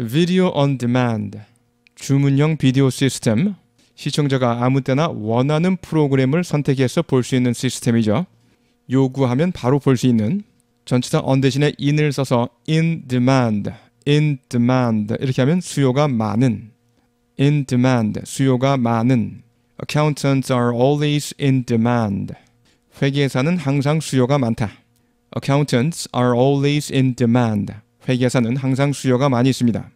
Video on Demand 주문형 비디오 시스템 시청자가 아무 때나 원하는 프로그램을 선택해서 볼 수 있는 시스템이죠. 요구하면 바로 볼 수 있는 전치사 on 대신에 in을 써서 in demand, in demand 이렇게 하면 수요가 많은 in demand, 수요가 많은 accountants are always in demand 회계사는 항상 수요가 많다 accountants are always in demand 회계사는 항상 수요가 많이 있습니다.